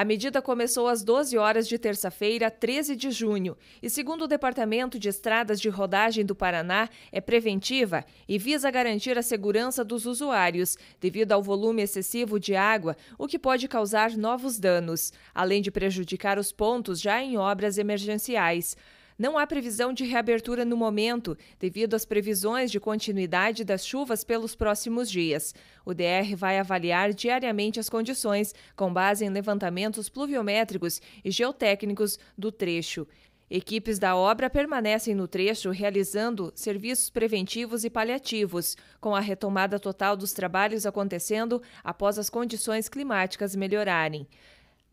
A medida começou às 12 horas de terça-feira, 13 de junho, e segundo o Departamento de Estradas de Rodagem do Paraná, é preventiva e visa garantir a segurança dos usuários, devido ao volume excessivo de água, o que pode causar novos danos, além de prejudicar os pontos já em obras emergenciais. Não há previsão de reabertura no momento, devido às previsões de continuidade das chuvas pelos próximos dias. O DR vai avaliar diariamente as condições, com base em levantamentos pluviométricos e geotécnicos do trecho. Equipes da obra permanecem no trecho realizando serviços preventivos e paliativos, com a retomada total dos trabalhos acontecendo após as condições climáticas melhorarem.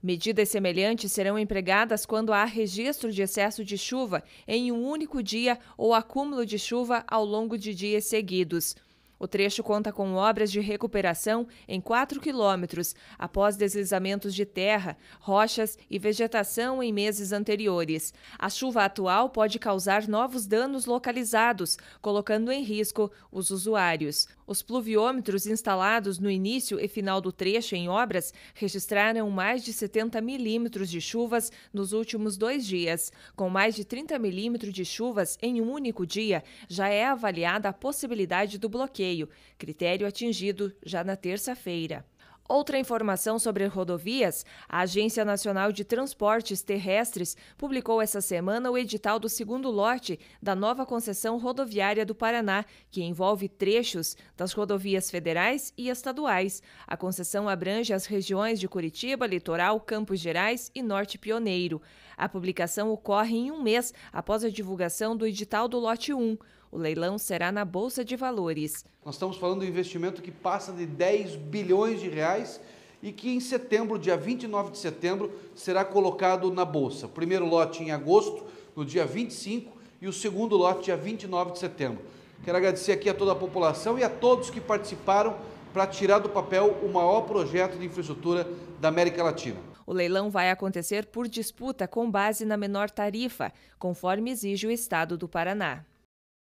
Medidas semelhantes serão empregadas quando há registro de excesso de chuva em um único dia ou acúmulo de chuva ao longo de dias seguidos. O trecho conta com obras de recuperação em 4 quilômetros, após deslizamentos de terra, rochas e vegetação em meses anteriores. A chuva atual pode causar novos danos localizados, colocando em risco os usuários. Os pluviômetros instalados no início e final do trecho em obras registraram mais de 70 milímetros de chuvas nos últimos dois dias. Com mais de 30 milímetros de chuvas em um único dia, já é avaliada a possibilidade do bloqueio critério atingido já na terça-feira. Outra informação sobre rodovias: a Agência Nacional de Transportes Terrestres publicou essa semana o edital do segundo lote da nova concessão rodoviária do Paraná, que envolve trechos das rodovias federais e estaduais. A concessão abrange as regiões de Curitiba, Litoral, Campos Gerais e Norte Pioneiro. A publicação ocorre em um mês após a divulgação do edital do lote 1. O leilão será na Bolsa de Valores. Nós estamos falando de um investimento que passa de 10 bilhões de reais e que em setembro, dia 29 de setembro, será colocado na Bolsa. primeiro lote em agosto, no dia 25, e o segundo lote, dia 29 de setembro. Quero agradecer aqui a toda a população e a todos que participaram para tirar do papel o maior projeto de infraestrutura da América Latina. O leilão vai acontecer por disputa com base na menor tarifa, conforme exige o Estado do Paraná.